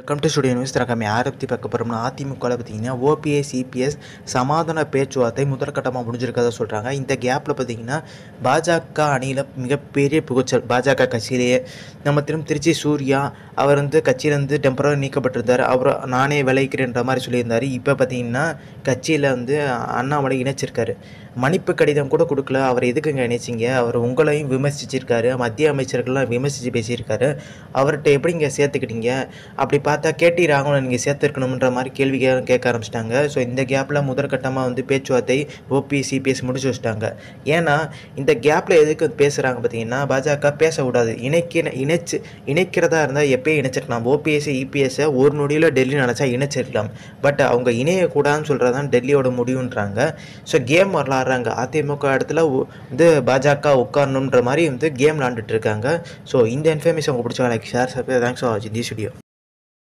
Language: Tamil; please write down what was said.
வெல்கம் டு ஸ்டுடியோ நியூஸ் திறக்கம் யாரை பற்றி பார்க்க போகிறோம்னா அதிமுகவில் பார்த்தீங்கன்னா ஓபிஎஸ் சிபிஎஸ் e சமாதான பேச்சுவார்த்தை முதற்கட்டமாக முடிஞ்சிருக்கதா சொல்கிறாங்க இந்த கேப்பில் பார்த்தீங்கன்னா பாஜக அணியில் மிகப்பெரிய புகச்சல் பாஜக கட்சியிலேயே நம்ம திரும்ப திருச்சி சூர்யா அவர் வந்து கட்சியிலேருந்து டெம்பரரி நீக்கப்பட்டிருந்தார் அவர் நானே விளைக்கிறேன்ற மாதிரி சொல்லியிருந்தார் இப்போ பார்த்தீங்கன்னா கட்சியில் வந்து அண்ணாமலை இணைச்சிருக்காரு மன்னிப்பு கடிதம் கூட கொடுக்கல அவர் எதுக்குங்க இணைச்சிங்க அவர் உங்களையும் விமர்சிச்சிருக்காரு மத்திய அமைச்சர்கள்லாம் விமர்சித்து பேசியிருக்காரு அவர்கிட்ட எப்படிங்க சேர்த்துக்கிட்டீங்க அப்படி பார்த்தா கேட்டி ராகுலை நீங்கள் சேர்த்துருக்கணுன்ற மாதிரி கேள்வி கேட்க ஆரம்பிச்சிட்டாங்க ஸோ இந்த கேப்பில் முதற்கட்டமாக வந்து பேச்சுவார்த்தை ஓபி சிபிஎஸ் முடிச்சு வச்சுட்டாங்க ஏன்னா இந்த கேப்பில் எதுக்கு பேசுகிறாங்க பார்த்தீங்கன்னா பாஜக பேசக்கூடாது இணைக்க இணைச்சு இணைக்கிறதா இருந்தால் எப்பயும் இணைச்சிருக்கலாம் ஓபிஎஸ்சி இபிஎஸ்ஸை e ஒரு நொடியில் டெல்லி நினச்சா இணைச்சிருக்கலாம் பட் அவங்க இணையக்கூடாதுன்னு சொல்கிறது தான் டெல்லியோட முடிவுன்றாங்க ஸோ கேம் விளாட்றாங்க அதிமுக இடத்துல வந்து பாஜக உட்காரணுன்ற மாதிரி வந்து கேம் விளாண்டுட்டு இருக்காங்க ஸோ இந்த இன்ஃபர்மேஷன் உங்களுக்கு பிடிச்சா like share subscribe thanks for வாட்சிங் தி ஸ்டுடியோ